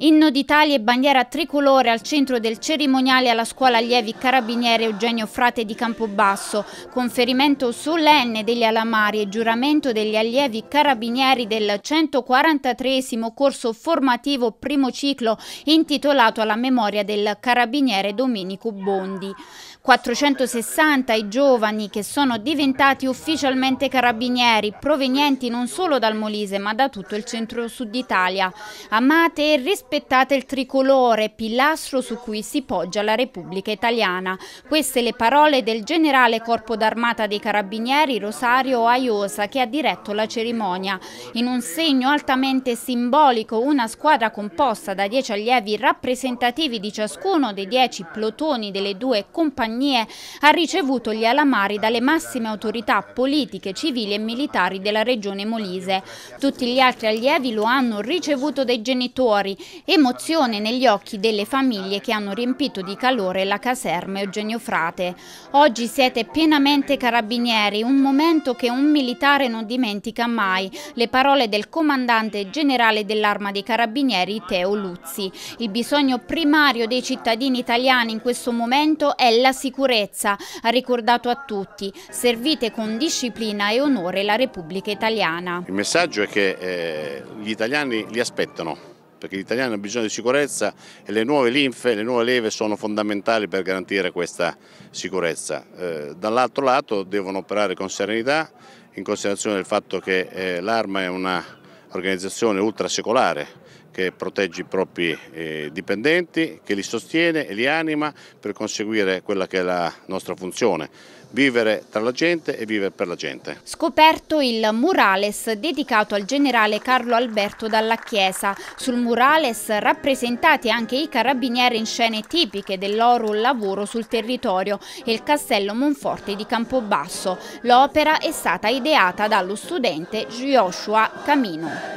Inno d'Italia e bandiera tricolore al centro del cerimoniale alla scuola allievi carabiniere Eugenio Frate di Campobasso, conferimento solenne degli alamari e giuramento degli allievi carabinieri del 143 corso formativo primo ciclo intitolato alla memoria del carabiniere Domenico Bondi. 460 i giovani che sono diventati ufficialmente carabinieri, provenienti non solo dal Molise ma da tutto il centro-sud Italia. Amate e rispettate aspettate il tricolore, pilastro su cui si poggia la Repubblica Italiana. Queste le parole del generale corpo d'armata dei carabinieri Rosario Aiosa che ha diretto la cerimonia. In un segno altamente simbolico, una squadra composta da dieci allievi rappresentativi di ciascuno dei dieci plotoni delle due compagnie ha ricevuto gli alamari dalle massime autorità politiche, civili e militari della regione Molise. Tutti gli altri allievi lo hanno ricevuto dai genitori Emozione negli occhi delle famiglie che hanno riempito di calore la caserma Eugenio Frate. Oggi siete pienamente carabinieri, un momento che un militare non dimentica mai. Le parole del comandante generale dell'arma dei carabinieri Teo Luzzi. Il bisogno primario dei cittadini italiani in questo momento è la sicurezza, ha ricordato a tutti. Servite con disciplina e onore la Repubblica Italiana. Il messaggio è che eh, gli italiani li aspettano perché gli italiani hanno bisogno di sicurezza e le nuove linfe, le nuove leve sono fondamentali per garantire questa sicurezza. Eh, Dall'altro lato devono operare con serenità in considerazione del fatto che eh, l'Arma è un'organizzazione ultrasecolare che protegge i propri eh, dipendenti, che li sostiene e li anima per conseguire quella che è la nostra funzione, vivere tra la gente e vivere per la gente. Scoperto il murales dedicato al generale Carlo Alberto Dalla Chiesa. Sul murales rappresentati anche i carabinieri in scene tipiche del loro lavoro sul territorio e il castello Monforte di Campobasso. L'opera è stata ideata dallo studente Joshua Camino.